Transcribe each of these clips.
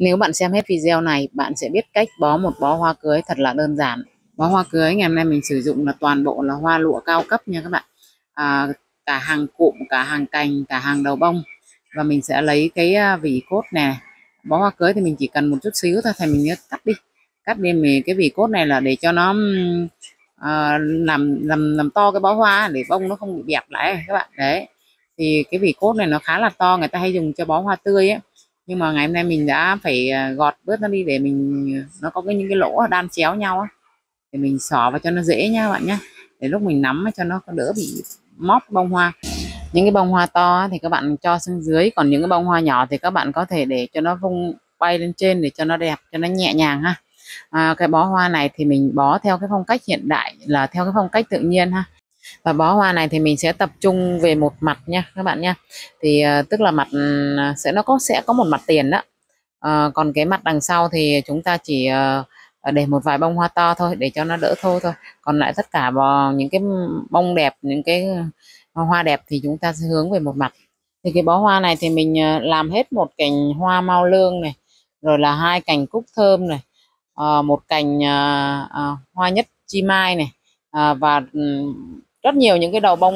Nếu bạn xem hết video này, bạn sẽ biết cách bó một bó hoa cưới thật là đơn giản. Bó hoa cưới ngày hôm nay mình sử dụng là toàn bộ là hoa lụa cao cấp nha các bạn. À, cả hàng cụm, cả hàng cành, cả hàng đầu bông. Và mình sẽ lấy cái à, vỉ cốt nè. Bó hoa cưới thì mình chỉ cần một chút xíu thôi, thì mình nhớ cắt đi. Cắt đi mình cái vỉ cốt này là để cho nó à, làm làm làm to cái bó hoa để bông nó không bị bẹp lại các bạn. Đấy. Thì cái vỉ cốt này nó khá là to, người ta hay dùng cho bó hoa tươi ấy nhưng mà ngày hôm nay mình đã phải à, gọt bớt nó đi để mình nó có cái những cái lỗ đan chéo nhau á để mình xỏ vào cho nó dễ nha bạn nhé để lúc mình nắm cho nó đỡ bị móc bông hoa những cái bông hoa to thì các bạn cho xuống dưới còn những cái bông hoa nhỏ thì các bạn có thể để cho nó vung bay lên trên để cho nó đẹp cho nó nhẹ nhàng ha à, cái bó hoa này thì mình bó theo cái phong cách hiện đại là theo cái phong cách tự nhiên ha và bó hoa này thì mình sẽ tập trung về một mặt nha các bạn nha thì uh, tức là mặt ờ, sẽ nó có sẽ có một mặt tiền đó uh, còn cái mặt đằng sau thì chúng ta chỉ uh, để một vài bông hoa to thôi để cho nó đỡ thô thôi còn lại tất cả bò, những cái bông đẹp những cái hoa đẹp thì chúng ta sẽ hướng về một mặt thì cái bó hoa này thì mình làm hết một cành hoa mau lương này rồi là hai cành cúc thơm này một cành hoa nhất chi mai này và rất nhiều những cái đầu bông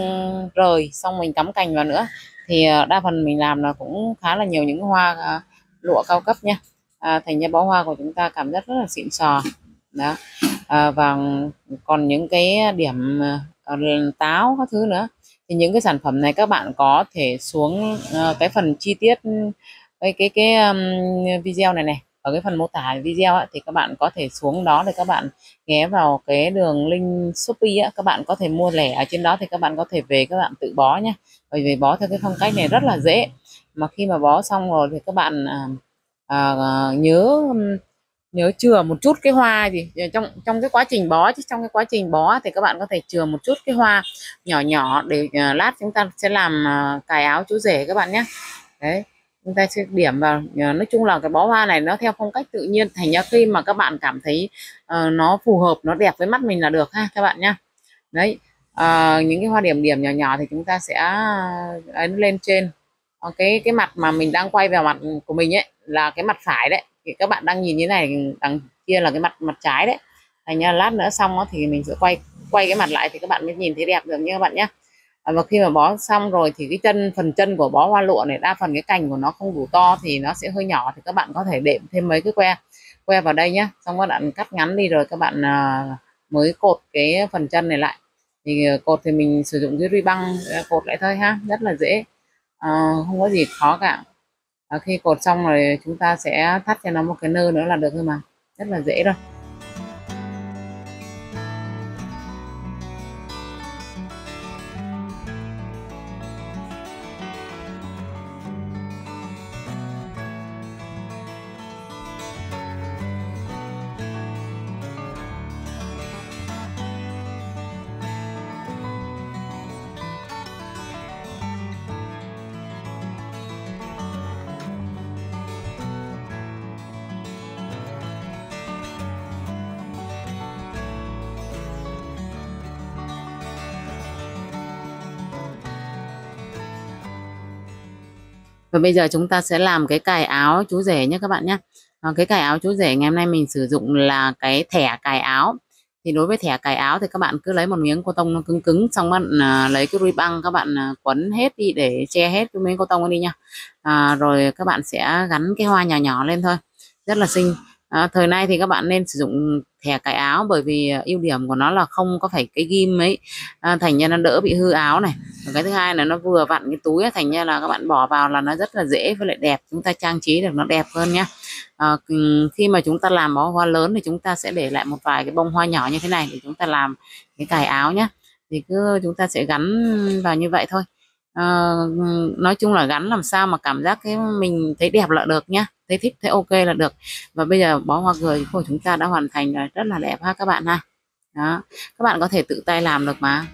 rời xong mình cắm cành vào nữa thì ờ, đa phần mình làm là cũng khá là nhiều những hoa ờ, lụa cao cấp nha à, thành ra bó hoa của chúng ta cảm giác rất là xịn sò đó à, và còn những cái điểm táo các thứ nữa thì những cái sản phẩm này các bạn có thể xuống cái phần chi tiết cái cái cái video này này ở cái phần mô tả video ấy, thì các bạn có thể xuống đó để các bạn ghé vào cái đường link Shopee ấy, các bạn có thể mua lẻ ở trên đó thì các bạn có thể về các bạn tự bó nhé bởi vì bó theo cái phong cách này rất là dễ mà khi mà bó xong rồi thì các bạn à, à, à nhớ nhớ chừa một chút cái hoa gì ờ, trong trong cái quá trình bó chứ trong cái quá trình bó thì các bạn có thể chừa một chút cái hoa nhỏ nhỏ để uh, lát chúng ta sẽ làm uh, cài áo chú rể các bạn nhé đấy chúng ta sẽ điểm vào ờ, nói chung là cái bó hoa này nó theo phong cách tự nhiên thành ra khi mà các bạn cảm thấy uh, nó phù hợp nó đẹp với mắt mình là được ha các bạn nhá đấy uh, những cái hoa điểm điểm nhỏ nhỏ thì chúng ta sẽ ấn lên trên cái cái mặt mà mình đang quay vào mặt của mình ấy là cái mặt phải đấy thì các bạn đang nhìn như này đằng kia là cái mặt mặt trái đấy thành ra lát nữa xong đó thì mình sẽ quay quay cái mặt lại thì các bạn mới nhìn thấy đẹp được nha các bạn nhé À, và khi mà bó xong rồi thì cái chân phần chân của bó hoa lụa này đa phần cái cành của nó không đủ to thì nó sẽ hơi nhỏ thì các bạn có thể đệm thêm mấy cái que que vào đây nhé xong các bạn cắt ngắn đi rồi các bạn à, mới cột cái phần chân này lại thì à, cột thì mình sử dụng cái ruy băng cột lại thôi ha rất là dễ à, không có gì khó cả à, khi cột xong rồi chúng ta sẽ thắt cho nó một cái nơ nữa là được thôi mà rất là dễ rồi và bây giờ chúng ta sẽ làm cái cài áo chú rể nhé các bạn nhé à, cái cài áo chú rể ngày hôm nay mình sử dụng là cái thẻ cài áo thì đối với thẻ cài áo thì các bạn cứ lấy một miếng cô tông nó cứng cứng xong bạn à, lấy cái ruy băng các bạn à, quấn hết đi để che hết cái miếng cô tông đi nha à, rồi các bạn sẽ gắn cái hoa nhỏ nhỏ lên thôi rất là xinh à, thời nay thì các bạn nên sử dụng thẻ cài áo bởi vì ờ, ưu điểm của nó là không có phải cái ghim ấy à, thành ra nó đỡ bị hư áo này và cái thứ hai là nó vừa vặn cái túi ấy, thành ra là các bạn bỏ vào là nó rất là dễ với lại đẹp chúng ta trang trí được nó đẹp hơn nhá à, khi mà chúng ta làm bó hoa lớn thì chúng ta sẽ để lại một vài cái bông hoa nhỏ như thế này để chúng ta làm cái cài áo nhé thì cứ chúng ta sẽ gắn vào như vậy thôi à, nói chung là gắn làm sao mà cảm giác cái mình thấy đẹp là được nhá thấy thích thấy ok là được và bây giờ bó hoa cười của chúng ta đã hoàn thành rồi à, rất là đẹp ha các bạn ha đó các bạn có thể tự tay làm được mà